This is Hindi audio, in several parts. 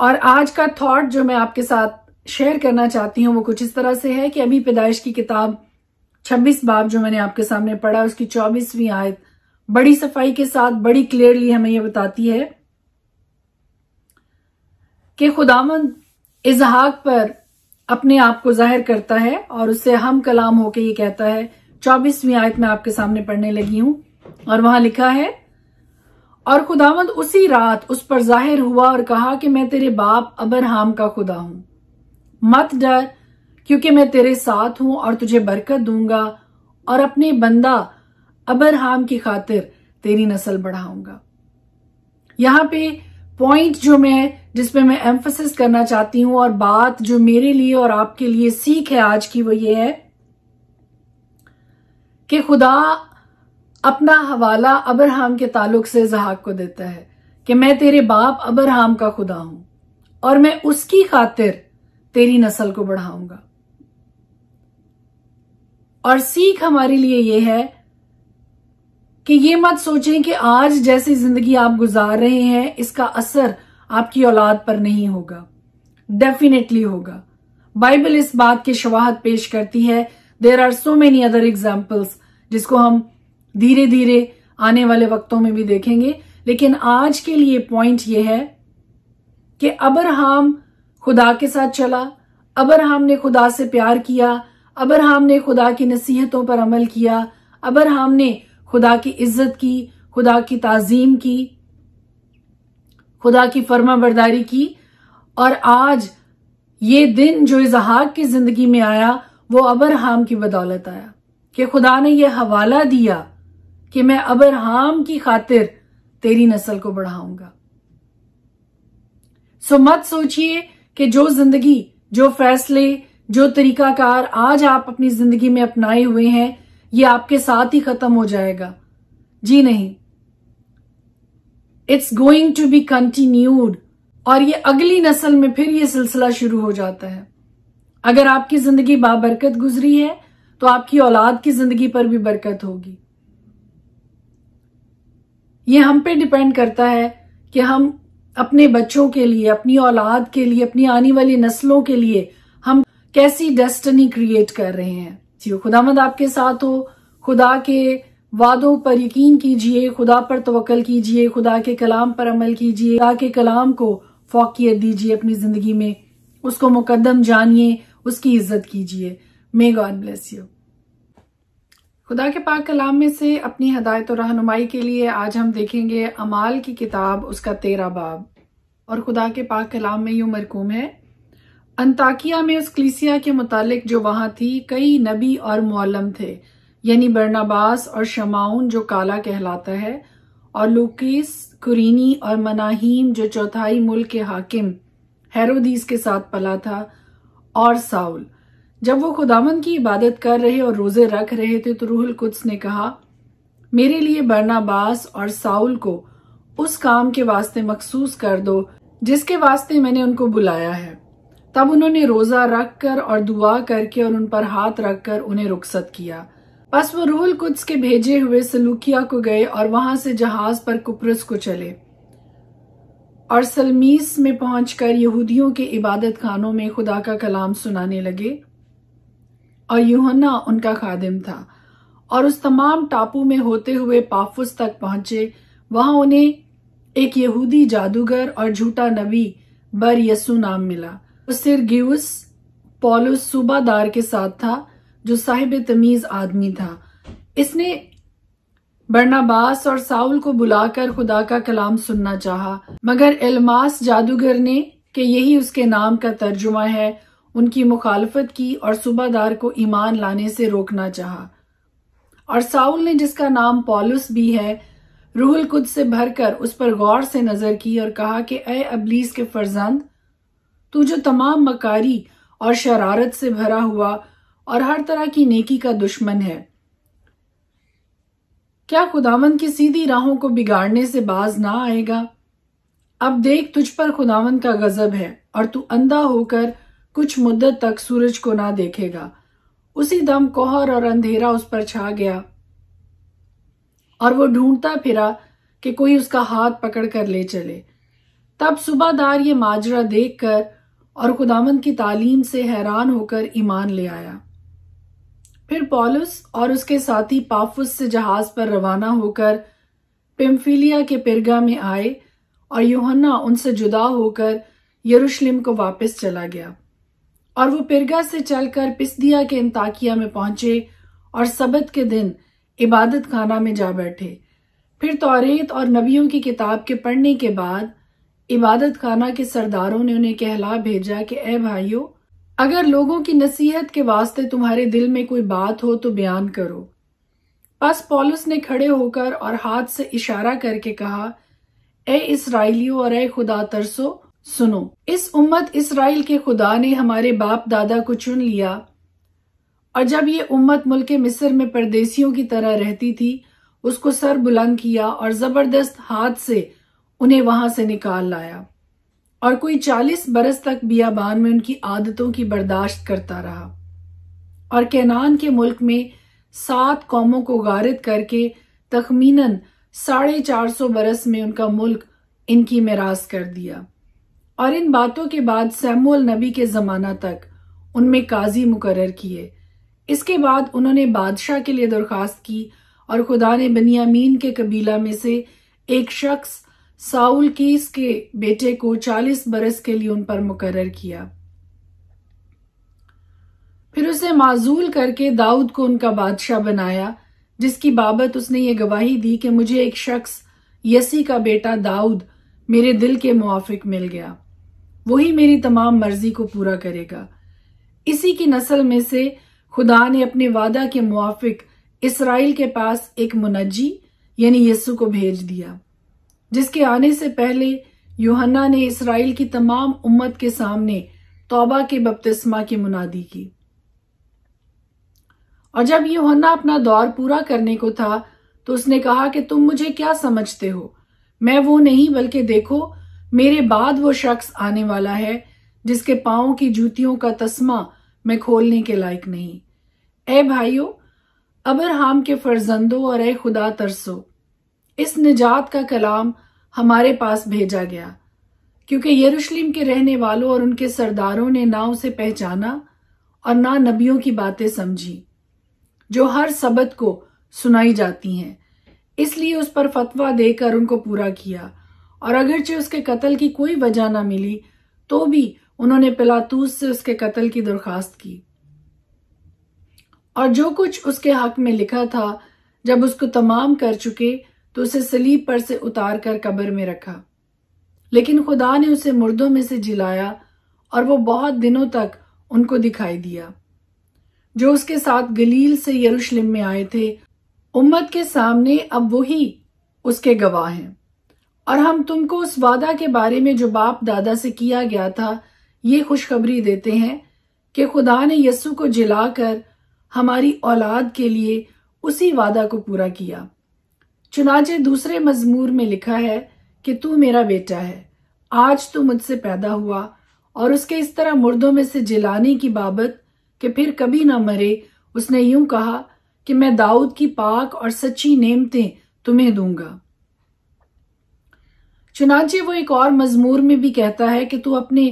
और आज का थॉट जो मैं आपके साथ शेयर करना चाहती हूँ वो कुछ इस तरह से है कि अभी पैदाइश की किताब 26 बाब जो मैंने आपके सामने पढ़ा उसकी 24वीं आयत बड़ी सफाई के साथ बड़ी क्लियरली हमें यह बताती है कि खुदामंद इजहाक पर अपने आप को जाहिर करता है और उससे हम कलाम होके ये कहता है चौबीसवीं आयत में आपके सामने पढ़ने लगी हूं और वहां लिखा है और खुदावंद उसी रात उस पर जाहिर हुआ और कहा कि मैं तेरे बाप अबरहाम का खुदा हूं मत डर क्योंकि मैं तेरे साथ हूं और तुझे बरकत दूंगा और अपने बंदा अबरहाम की खातिर तेरी नस्ल बढ़ाऊंगा यहां पे पॉइंट जो मैं जिसपे मैं एम्फोसिस करना चाहती हूं और बात जो मेरे लिए और आपके लिए सीख है आज की वो ये है कि खुदा अपना हवाला अबरहाम के ताल्लुक से जहाक को देता है कि मैं तेरे बाप अबरहाम का खुदा हूं और मैं उसकी खातिर तेरी नस्ल को बढ़ाऊंगा और सीख हमारे लिए यह है कि ये मत सोचें कि आज जैसी जिंदगी आप गुजार रहे हैं इसका असर आपकी औलाद पर नहीं होगा डेफिनेटली होगा बाइबल इस बात की शवाहत पेश करती है there are so many other examples जिसको हम धीरे धीरे आने वाले वक्तों में भी देखेंगे लेकिन आज के लिए पॉइंट यह है कि अबरहाम खुदा के साथ चला अबरहाम ने खुदा से प्यार किया अबरहाम ने खुदा की नसीहतों पर अमल किया अबरहाम ने खुदा की इज्जत की खुदा की ताजीम की खुदा की फर्मा बरदारी की और आज ये दिन जो इजहाक की जिंदगी में आया वो अबरहाम की बदौलत आया कि खुदा ने यह हवाला दिया कि मैं अबरहाम की खातिर तेरी नस्ल को बढ़ाऊंगा सो मत सोचिए कि जो जिंदगी जो फैसले जो तरीकाकार आज आप अपनी जिंदगी में अपनाए हुए हैं ये आपके साथ ही खत्म हो जाएगा जी नहीं it's going to be continued और ये अगली नस्ल में फिर ये सिलसिला शुरू हो जाता है अगर आपकी जिंदगी बाबरकत गुजरी है तो आपकी औलाद की जिंदगी पर भी बरकत होगी ये हम पे डिपेंड करता है कि हम अपने बच्चों के लिए अपनी औलाद के लिए अपनी आने वाली नस्लों के लिए हम कैसी डेस्टनी क्रिएट कर रहे हैं जी खुदा मद आपके साथ हो खुदा के वादों पर यकीन कीजिए खुदा पर तवक्ल कीजिए खुदा के कलाम पर अमल कीजिए खुदा के कलाम को फोकियत दीजिए अपनी जिंदगी में उसको मुकदम जानिए उसकी इज्जत कीजिए मे गॉड ब्लेस यू खुदा के पाक कलाम में से अपनी हदायत और रहनुमाई के लिए आज हम देखेंगे अमाल की किताब उसका तेरा बाब और खुदा के पाक कलाम में यूं मरकूम है अंताकिया में उस क्लिसिया के मुतालिक जो वहां थी कई नबी और मौलम थे यानी बर्नाबास और शमाउन जो काला कहलाता है और लुकिस कुरीनी और मनाहीम जो चौथाई मुल्क के हाकिम हैरोदीस के साथ पला था और साउल जब वो खुदावन की इबादत कर रहे और रोजे रख रहे थे तो रूहुल कुद्स ने कहा मेरे लिए बरनाबास और साउल को उस काम के वास्ते मखसूस कर दो जिसके वास्ते मैंने उनको बुलाया है तब उन्होंने रोजा रख कर और दुआ करके और उन पर हाथ रख कर उन्हें रुखसत किया बस वो रूहुल कुद्स के भेजे हुए सलूकिया को गए और वहां से जहाज पर कुप्रस को चले और सलमीस में पहुंचकर यहूदियों के इबादत खानों में खुदा का कलाम सुनाने लगे और यूहना उनका खादिम था और उस तमाम टापू में होते हुए पाफुस तक पहुंचे वहां उन्हें एक यहूदी जादूगर और झूठा नबी बर यसु नाम मिला सिर गियुस पॉलुस सूबादार के साथ था जो साहिब तमीज आदमी था इसने बर्नाबास और साउल को बुलाकर खुदा का कलाम सुनना चाहा मगर एलमास जादूगर ने कि यही उसके नाम का तर्जुमा है उनकी मुखालफत की और सुबादार को ईमान लाने से रोकना चाहा और साउल ने जिसका नाम पॉलुस भी है रूहल कुद से भरकर उस पर गौर से नजर की और कहा कि अय अबलीस के फर्जंद तू जो तमाम मकारी और शरारत से भरा हुआ और हर तरह की नेकी का दुश्मन है क्या खुदावन की सीधी राहों को बिगाड़ने से बाज ना आएगा अब देख तुझ पर खुदावन का गजब है और तू अंधा होकर कुछ मुद्दत तक सूरज को ना देखेगा उसी दम कोहर और अंधेरा उस पर छा गया और वो ढूंढता फिरा कि कोई उसका हाथ पकड़ कर ले चले तब सुबहदार ये माजरा देखकर और खुदामन की तालीम से हैरान होकर ईमान ले आया फिर पॉलुस और उसके साथी पाफुस से जहाज पर रवाना होकर पिम्फिलिया के पिरगा में आए और योहन्ना उनसे जुदा होकर यरूशलेम को वापस चला गया और वो पिरगा से चलकर पिसदिया के इंताकिया में पहुंचे और सबत के दिन इबादत खाना में जा बैठे फिर तौरेत और नबियों की किताब के पढ़ने के बाद इबादत खाना के सरदारों ने उन्हें कहला भेजा कि ए भाइयों अगर लोगों की नसीहत के वास्ते तुम्हारे दिल में कोई बात हो तो बयान करो बस पॉलुस ने खड़े होकर और हाथ से इशारा करके कहा ए इसराइलियों और ए खुदा तरसो सुनो इस उम्मत इसराइल के खुदा ने हमारे बाप दादा को चुन लिया और जब ये उम्मत मुल्क मिस्र में परदेसियों की तरह रहती थी उसको सर बुलंद किया और जबरदस्त हाथ से उन्हें वहां से निकाल लाया और कोई चालीस बरस तक बियाबान में उनकी आदतों की बर्दाश्त करता रहा और कैनान के मुल्क में सात कौमों को गारित करके तखमीन साढ़े चार सौ बरस में उनका मुल्क इनकी मिराज कर दिया और इन बातों के बाद सैमुअल नबी के जमाना तक उनमें काजी मुकर किए इसके बाद उन्होंने बादशाह के लिए दरख्वास्त की और खुदा ने बनियामीन के कबीला में से एक शख्स साउल कीस के बेटे को चालीस बरस के लिए उन पर मुकर किया फिर उसे माजूल करके दाऊद को उनका बादशाह बनाया जिसकी बाबत उसने ये गवाही दी कि मुझे एक शख्स यसी का बेटा दाऊद मेरे दिल के मुआफिक मिल गया वही मेरी तमाम मर्जी को पूरा करेगा इसी की नस्ल में से खुदा ने अपने वादा के मुआफिक इसराइल के पास एक मुनजी यानी यस्सु को भेज दिया जिसके आने से पहले योहन्ना ने इसराइल की तमाम उम्मत के सामने तौबा के बपतिस्मा की मुनादी की और जब योहन्ना अपना दौर पूरा करने को था तो उसने कहा कि तुम मुझे क्या समझते हो मैं वो नहीं बल्कि देखो मेरे बाद वो शख्स आने वाला है जिसके पाओ की जूतियों का तस्मा मैं खोलने के लायक नहीं ए भाइयों अबरहाम के फर्जंदो और ए खुदा तरसो इस निजात का कलाम हमारे पास भेजा गया क्योंकि यरूशलेम के रहने वालों और उनके सरदारों ने ना उसे पहचाना और ना नबियों की बातें समझी जो हर सबत को सुनाई जाती हैं इसलिए उस पर फतवा देकर उनको पूरा किया और अगरचे उसके कत्ल की कोई वजह ना मिली तो भी उन्होंने पिलातूस से उसके कत्ल की दरख्वास्त की और जो कुछ उसके हक में लिखा था जब उसको तमाम कर चुके तो उसे सलीब पर से उतार कर कबर में रखा लेकिन खुदा ने उसे मुर्दों में से जिलाया और वो बहुत दिनों तक उनको दिखाई दिया जो उसके साथ गलील से यरूशलेम में आए थे उम्मत के सामने अब वही उसके गवाह हैं और हम तुमको उस वादा के बारे में जो बाप दादा से किया गया था ये खुशखबरी देते हैं कि खुदा ने यस्सु को जिलाकर हमारी औलाद के लिए उसी वादा को पूरा किया चुनाचे दूसरे मजमूर में लिखा है कि तू मेरा बेटा है आज तू मुझसे पैदा हुआ और उसके इस तरह मुर्दों में से जिलाने की बाबत कि फिर कभी ना मरे उसने यूं कहा कि मैं दाऊद की पाक और सच्ची नेमतें तुम्हें दूंगा चुनाचे वो एक और मजमूर में भी कहता है कि तू अपने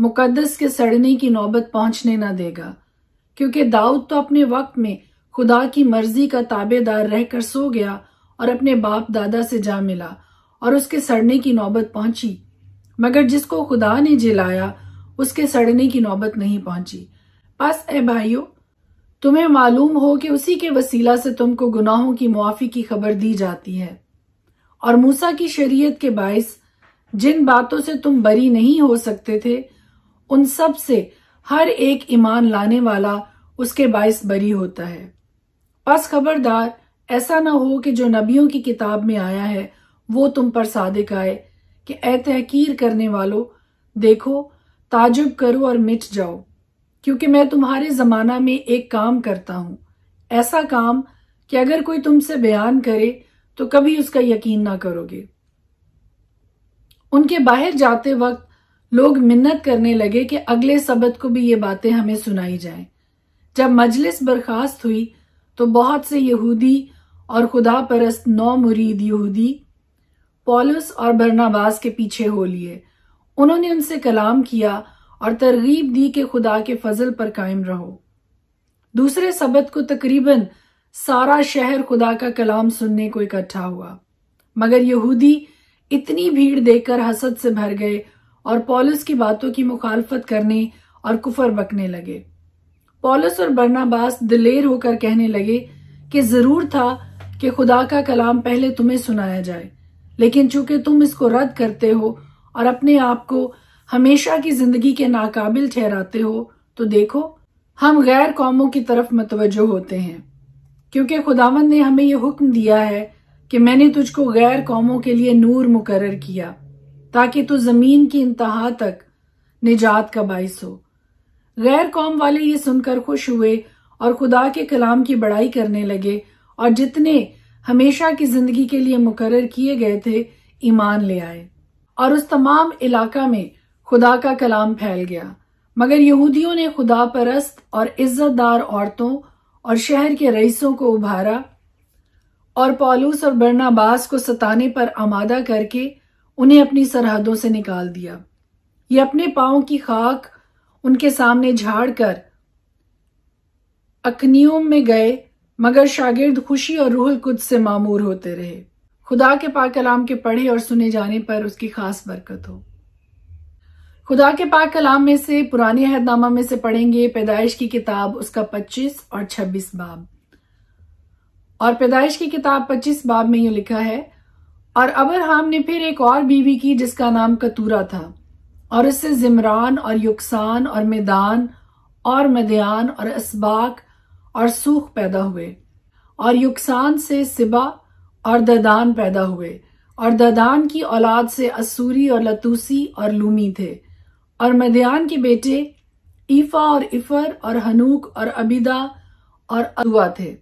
मुकदस के सड़ने की नौबत पहुंचने ना देगा क्योंकि दाऊद तो अपने वक्त में खुदा की मर्जी का ताबेदार रहकर सो गया और अपने बाप दादा से जा मिला और उसके सड़ने की नौबत पहुंची मगर जिसको खुदा ने जिलाया उसके सड़ने की नौबत नहीं पहुंची बस ए भाइयों तुम्हें मालूम हो कि उसी के वसीला से तुमको गुनाहों की मुआफी की खबर दी जाती है और मूसा की शरीयत के बायस जिन बातों से तुम बरी नहीं हो सकते थे उन सब से हर एक ईमान लाने वाला उसके बायस बरी होता है बस खबरदार ऐसा ना हो कि जो नबियों की किताब में आया है वो तुम पर सादिक आए कि ए तहकीर करने वालों देखो ताजुब करो और मिट जाओ क्योंकि मैं तुम्हारे जमाना में एक काम करता हूं ऐसा काम कि अगर कोई तुमसे बयान करे तो कभी उसका यकीन ना करोगे उनके बाहर जाते वक्त लोग मिन्नत करने लगे कि अगले सबद को भी ये बातें हमें सुनाई जाए जब मजलिस बर्खास्त हुई तो बहुत से यहूदी और खुदा परस्त नौ मुरीद यहूदी पॉलस और बरनाबास के पीछे हो लिए उन्होंने उनसे कलाम किया और तरगीब दी कि खुदा के फजल पर कायम रहो दूसरे सबद को तकरीबन सारा शहर खुदा का कलाम सुनने को इकट्ठा हुआ मगर यहूदी इतनी भीड़ देखकर हसद से भर गए और पॉलस की बातों की मुखालफत करने और कुफर बकने लगे पॉलस और बर्नाबास दिलेर होकर कहने लगे कि जरूर था कि खुदा का कलाम पहले तुम्हें सुनाया जाए लेकिन चूंकि तुम इसको रद्द करते हो और अपने आप को हमेशा की जिंदगी के नाकाबिल ठहराते हो तो देखो हम गैर कौमों की तरफ मतवजो होते हैं क्योंकि खुदावन ने हमें यह हुक्म दिया है कि मैंने तुझको गैर कौमों के लिए नूर मुकर किया ताकि तू जमीन की इंतहा तक निजात का बायस हो गैर कौम वाले ये सुनकर खुश हुए और खुदा के कलाम की बड़ाई करने लगे और जितने हमेशा की जिंदगी के लिए मुकर किए गए थे ईमान ले आए और उस तमाम इलाका में खुदा का कलाम फैल गया मगर यहूदियों ने खुदा परस्त और इज्जतदार औरतों और शहर के रईसों को उभारा और पॉलूस और बर्नाबास को सताने पर आमादा करके उन्हें अपनी सरहदों से निकाल दिया ये अपने पाओ की खाक उनके सामने झाड़ कर अकनियम में गए मगर शागिर्द खुशी और रूहल कुछ से मामूर होते रहे खुदा के पाकलाम के पढ़े और सुने जाने पर उसकी खास बरकत हो खुदा के पाक कलाम में से पुराने अहदनामा में से पढ़ेंगे पैदाइश की किताब उसका 25 और 26 बाब और पैदाइश की किताब 25 बाब में यू लिखा है और अबरहाम ने फिर एक और बीवी की जिसका नाम कतूरा था और उससे जिमरान और युकसान और मैदान और मदयान और इसबाक और सूख पैदा हुए और युकसान से सिबा और ददान पैदा हुए और ददान की औलाद से असूरी और लतूसी और लूमी थे और मदयान के बेटे ईफा और इफर और हनूक और अबिदा और अदुआ थे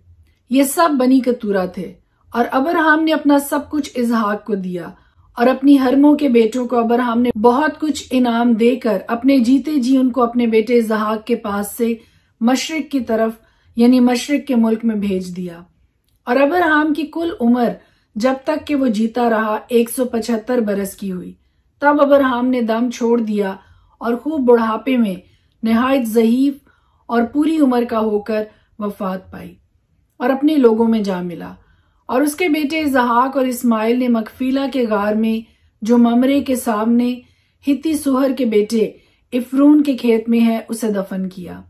ये सब बनी कतूरा थे और अबरहाम ने अपना सब कुछ इजहाक को दिया और अपनी हरमों के बेटों को अबरहाम ने बहुत कुछ इनाम देकर अपने जीते जी उनको अपने बेटे इजहाक के पास से मशरक की तरफ यानी मशरक के मुल्क में भेज दिया और अबरहाम की कुल उम्र जब तक के वो जीता रहा 175 बरस की हुई तब अबरहाम ने दम छोड़ दिया और खूब बुढ़ापे में नहायत जहीफ और पूरी उम्र का होकर वफात पाई और अपने लोगों में जा मिला और उसके बेटे जहाक और इस्माइल ने मकफीला के गार में जो ममरे के सामने हिती सुहर के बेटे इफरून के खेत में है उसे दफन किया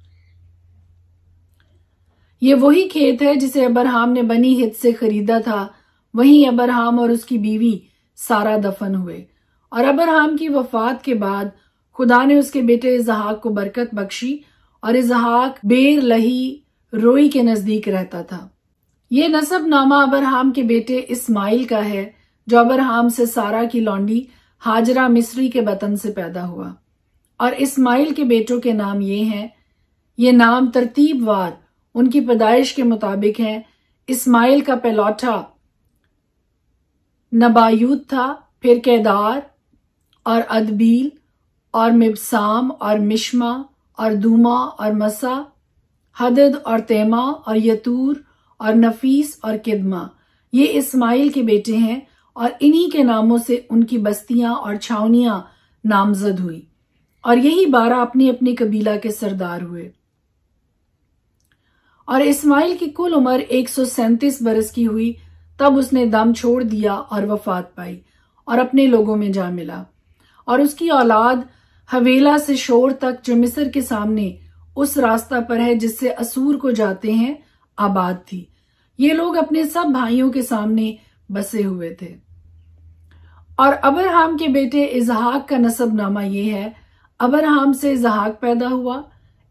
ये वही खेत है जिसे अबरहाम ने बनी हित से खरीदा था वहीं अबरहाम और उसकी बीवी सारा दफन हुए और अबरहाम की वफात के बाद खुदा ने उसके बेटे इजहाक को बरकत बख्शी और इजहाक बेर लही रोई के नजदीक रहता था ये नसब नामा अबरहाम के बेटे इस्माइल का है जो अबरहाम से सारा की लौंडी हाजरा मिस्री के वतन से पैदा हुआ और इस्माइल के बेटों के नाम ये हैं ये नाम तरतीबवार उनकी पैदाइश के मुताबिक है इस्माइल का पहलौठा नबायूत था फिर केदार और अदबील और मिबसाम और मिशमा और दूमा और मसा हदद और तेमा और यतूर और नफीस और किदमा ये इस्माइल के बेटे हैं और इन्हीं के नामों से उनकी बस्तियां और छावनियां नामजद हुई और यही बारह अपने अपने कबीला के सरदार हुए और इस्माइल की कुल उम्र एक बरस की हुई तब उसने दम छोड़ दिया और वफात पाई और अपने लोगों में जा मिला और उसकी औलाद हवेला से शोर तक जो मिस्र के सामने उस रास्ता पर है जिससे असूर को जाते हैं आबाद थी ये लोग अपने सब भाइयों के सामने बसे हुए थे और अबरहाम के बेटे इजहाक का नसब नामा ये है अबरहाम से इजहाक पैदा हुआ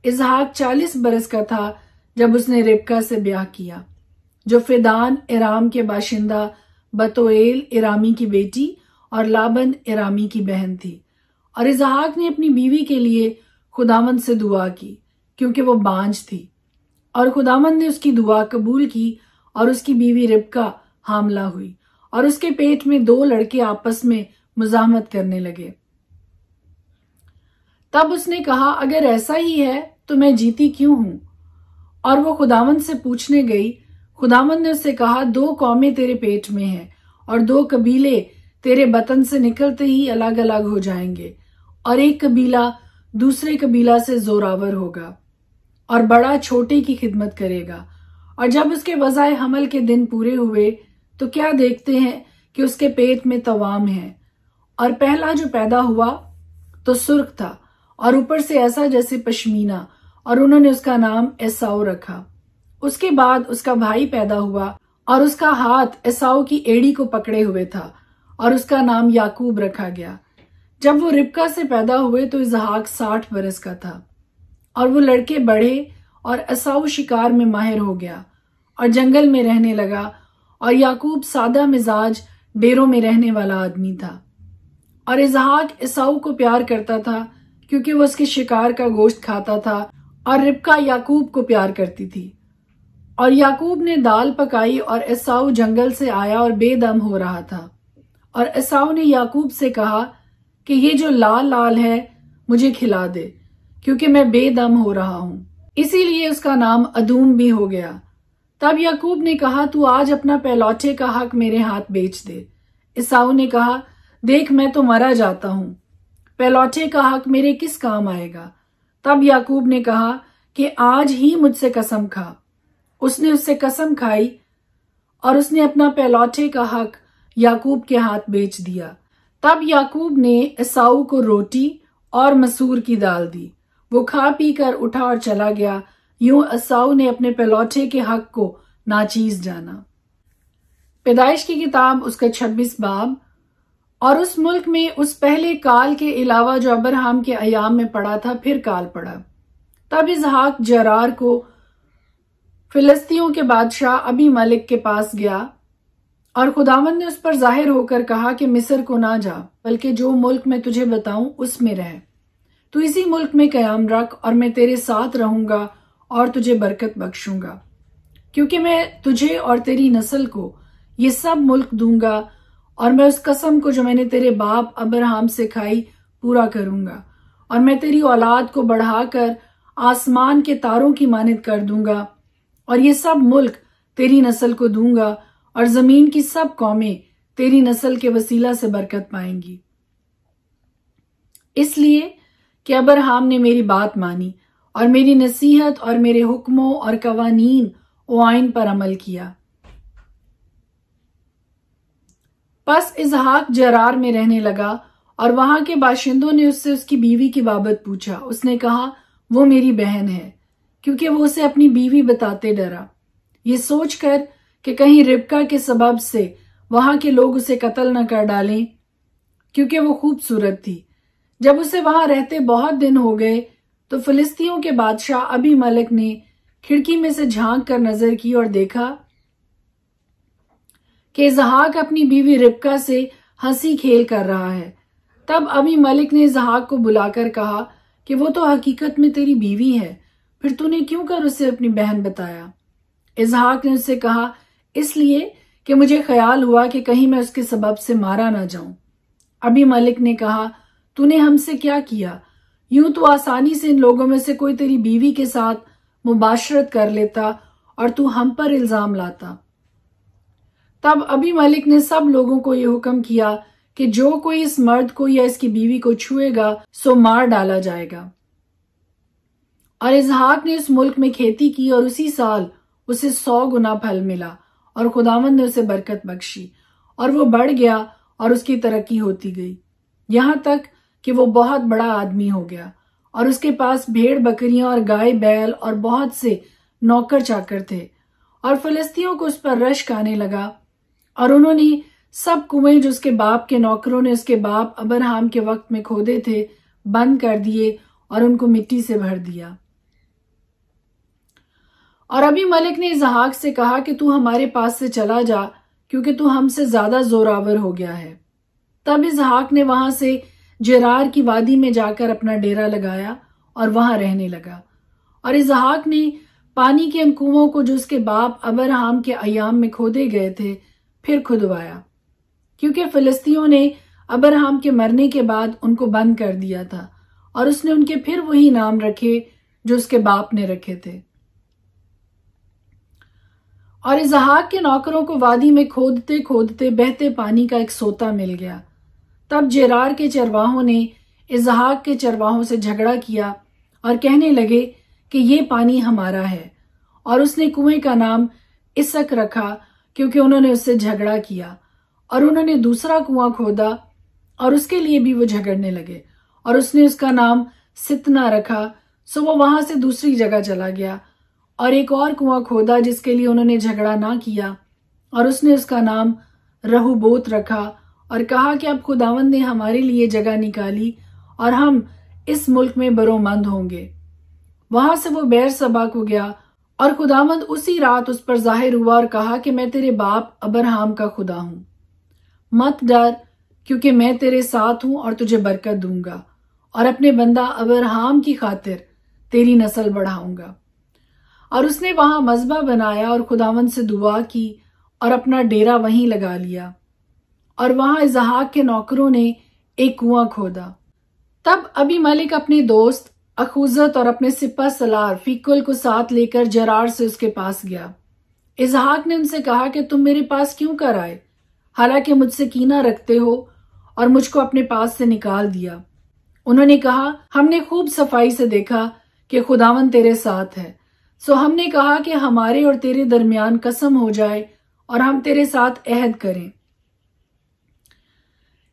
इजहाक चालीस बरस का था जब उसने रिबका से ब्याह किया जो फिदान इराम के बाशिंदा बतोएल इरामी की बेटी और लाबन इरामी की बहन थी और इजहाक ने अपनी बीवी के लिए खुदावंद से दुआ की क्योंकि वो बांझ थी और खुदावंद ने उसकी दुआ कबूल की और उसकी बीवी रिबका हामला हुई और उसके पेट में दो लड़के आपस में मुजामत करने लगे तब उसने कहा अगर ऐसा ही है तो मैं जीती क्यों हूं और वो खुदावन से पूछने गई खुदावन ने उससे कहा दो कौमे तेरे पेट में हैं और दो कबीले तेरे बतन से निकलते ही अलग अलग हो जाएंगे और एक कबीला दूसरे कबीला से जोरावर होगा और बड़ा छोटे की खिदमत करेगा और जब उसके वजाय हमल के दिन पूरे हुए तो क्या देखते हैं कि उसके पेट में तवाम है और पहला जो पैदा हुआ तो सुर्ख था और ऊपर से ऐसा जैसे पश्मीना और उन्होंने उसका नाम एसाओ रखा उसके बाद उसका भाई पैदा हुआ और उसका हाथ एसाओ की एड़ी को पकड़े हुए था और उसका नाम याकूब रखा गया जब वो रिबका से पैदा हुए तो इजहाक साठ बरस का था और वो लड़के बढ़े और असाऊ शिकार में माहिर हो गया और जंगल में रहने लगा और याकूब सादा मिजाज डेरों में रहने वाला आदमी था और इजहाक इसाऊ को प्यार करता था क्योंकि वो उसके शिकार का गोश्त खाता था और रिबका याकूब को प्यार करती थी और याकूब ने दाल पकाई और इसाऊ जंगल से आया और बेदम हो रहा था और इसाऊ ने याकूब से कहा कि ये जो लाल लाल है मुझे खिला दे क्योंकि मैं बेदम हो रहा हूं इसीलिए उसका नाम अदूम भी हो गया तब याकूब ने कहा तू आज अपना पैलौटे का हक मेरे हाथ बेच दे ईसाऊ ने कहा देख मैं तो मरा जाता हूं पैलौटे का हक मेरे किस काम आएगा तब याकूब ने कहा कि आज ही मुझसे कसम खा उसने उससे कसम खाई और उसने अपना पैलौटे का हक याकूब के हाथ बेच दिया तब याकूब ने इसाऊ को रोटी और मसूर की दाल दी वो खा पी कर उठा और चला गया यूं असाऊ ने अपने पलौठे के हक को नाचीज जाना पैदाइश की किताब उसका छब्बीस बाब और उस मुल्क में उस पहले काल के अलावा जो अबरहाम के अयाम में पड़ा था फिर काल पड़ा तब इजहाक जरार को फिलस्तियों के बादशाह अभी मलिक के पास गया और खुदावन ने उस पर जाहिर होकर कहा कि मिस्र को ना जा बल्कि जो मुल्क मैं तुझे बताऊं उसमें रह तू इसी मुल्क में कयाम रख और मैं तेरे साथ रहूंगा और तुझे बरकत बख्शूंगा क्योंकि मैं तुझे और तेरी नस्ल को ये सब मुल्क दूंगा और मैं उस कसम को जो मैंने तेरे बाप अब्राहम से खाई पूरा करूंगा और मैं तेरी औलाद को बढ़ाकर आसमान के तारों की मानित कर दूंगा और ये सब मुल्क तेरी नस्ल को दूंगा और जमीन की सब कौमें तेरी नस्ल के वसीला से बरकत पाएंगी इसलिए कि अबरहाम ने मेरी बात मानी और मेरी नसीहत और मेरे हुक्मों और कवानीन आइन पर अमल किया पस इजहाक जरार में रहने लगा और वहां के बाशिंदों ने उससे उसकी बीवी की बाबत पूछा उसने कहा वो मेरी बहन है क्योंकि वो उसे अपनी बीवी बताते डरा ये सोचकर कि कहीं रिबका के सबब से वहां के लोग उसे कत्ल न कर डालें क्योंकि वो खूबसूरत थी जब उसे वहां रहते बहुत दिन हो गए तो फिलिस्तीनियों के बादशाह अभी मलिक ने खिड़की में से झांक कर नजर की और देखा कि जहाक अपनी बीवी रिबका से हंसी खेल कर रहा है तब अभी मलिक ने जहाक को बुलाकर कहा कि वो तो हकीकत में तेरी बीवी है फिर तूने क्यों कर उसे अपनी बहन बताया इजहाक ने उससे कहा इसलिए कि मुझे ख्याल हुआ कि कहीं मैं उसके सबब से मारा ना जाऊं अभी मलिक ने कहा तूने हमसे क्या किया यूं तो आसानी से इन लोगों में से कोई तेरी बीवी के साथ मुबाशरत कर लेता और तू हम पर इल्जाम लाता तब अभी मलिक ने सब लोगों को यह हुक्म किया कि जो कोई इस मर्द को या इसकी बीवी को छुएगा सो मार डाला जाएगा और इजहाक ने इस मुल्क में खेती की और उसी साल उसे सौ गुना फल मिला और खुदावंद ने उसे बरकत बख्शी और वो बढ़ गया और उसकी तरक्की होती गई यहाँ तक कि वो बहुत बड़ा आदमी हो गया और उसके पास भेड़ बकरियां और गाय बैल और बहुत से नौकर चाकर थे और फलस्तियों को उस पर रश आने लगा और उन्होंने सब कुएं जो उसके बाप के नौकरों ने उसके बाप अबरहाम के वक्त में खोदे थे बंद कर दिए और उनको मिट्टी से भर दिया और अभी मलिक ने इजहाक से कहा कि तू हमारे पास से चला जा क्योंकि तू हमसे ज्यादा जोरावर हो गया है तब इजहाक ने वहां से जेरार की वादी में जाकर अपना डेरा लगाया और वहां रहने लगा और इजहाक ने पानी के अनकुओं को जो उसके बाप अबरहाम के अयाम में खोदे गए थे फिर खुदवाया क्योंकि फिलिस्तियों ने अबरहाम के मरने के बाद उनको बंद कर दिया था और उसने उनके फिर वही नाम रखे जो उसके बाप ने रखे थे और इजहाक के नौकरों को वादी में खोदते खोदते बहते पानी का एक सोता मिल गया तब जेरार के चरवाहों ने इजहाक के चरवाहों से झगड़ा किया और कहने लगे कि ये पानी हमारा है और उसने कुएं का नाम इसक रखा क्योंकि उन्होंने उससे झगड़ा किया और उन्होंने दूसरा कुआं खोदा और उसके लिए भी वो झगड़ने लगे और उसने उसका नाम सितना रखा सो वो वहां से दूसरी जगह चला गया और एक और कुआं खोदा जिसके लिए उन्होंने झगड़ा ना किया और उसने उसका नाम रहुबोत रखा और कहा कि अब खुदावन ने हमारे लिए जगह निकाली और हम इस मुल्क में बरोमंद होंगे वहां से वो बैर सबा को गया और खुदावंद उसी रात उस पर जाहिर हुआ और कहा कि मैं तेरे बाप अबरहाम का खुदा हूं मत डर क्योंकि मैं तेरे साथ हूं और तुझे बरकत दूंगा और अपने बंदा अबरहाम की खातिर तेरी नस्ल बढ़ाऊंगा और उसने वहां मजबा बनाया और खुदावन से दुआ की और अपना डेरा वहीं लगा लिया और वहां इजहाक के नौकरों ने एक कुआं खोदा तब अभी मलिक अपने दोस्त अखूजत और अपने सिपा सलार फीकुल को साथ लेकर जरार से उसके पास गया इजहाक ने उनसे कहा कि तुम मेरे पास क्यों कर आए हालांकि मुझसे कीना रखते हो और मुझको अपने पास से निकाल दिया उन्होंने कहा हमने खूब सफाई से देखा कि खुदावन तेरे साथ है सो हमने कहा कि हमारे और तेरे दरमियान कसम हो जाए और हम तेरे साथ अहद करें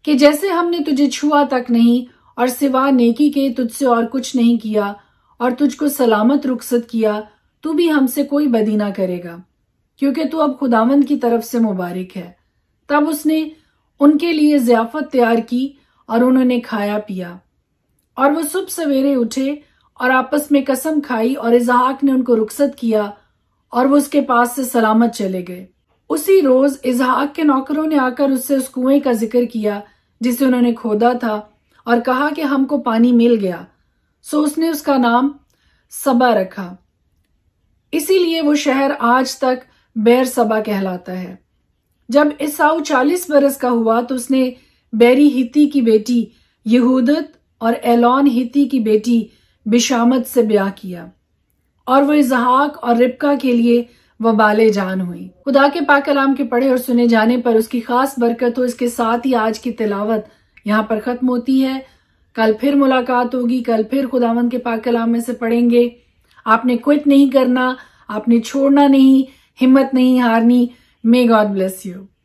कि जैसे हमने तुझे छुआ तक नहीं और सिवा नेकी के तुझसे और कुछ नहीं किया और तुझको सलामत रुखसत किया तू भी हमसे कोई बदी ना करेगा क्योंकि तू अब खुदावंद की तरफ से मुबारक है तब उसने उनके लिए जियाफत तैयार की और उन्होंने खाया पिया और वो सुबह सवेरे उठे और आपस में कसम खाई और इजहाक ने उनको रुखसत किया और वो उसके पास से सलामत चले गए उसी रोज इजहाक के नौकरों ने आकर उससे उस कुएं का जिक्र किया जिसे उन्होंने खोदा था और कहा कि हमको पानी मिल गया सो उसने उसका नाम सबा रखा इसीलिए वो शहर आज तक बैर सबा कहलाता है जब इसाऊ चालीस बरस का हुआ तो उसने बैरी हिती की बेटी यहूदत और एलॉन हिती की बेटी बिशामत से ब्याह किया और वो इजहाक और रिबका के लिए बाले जान हुई खुदा के पाक कलाम के पढ़े और सुने जाने पर उसकी खास बरकत हो इसके साथ ही आज की तिलावत यहाँ पर खत्म होती है कल फिर मुलाकात होगी कल फिर खुदावन के पाक कलाम में से पढ़ेंगे आपने क्विट नहीं करना आपने छोड़ना नहीं हिम्मत नहीं हारनी मे गॉड ब्लेस यू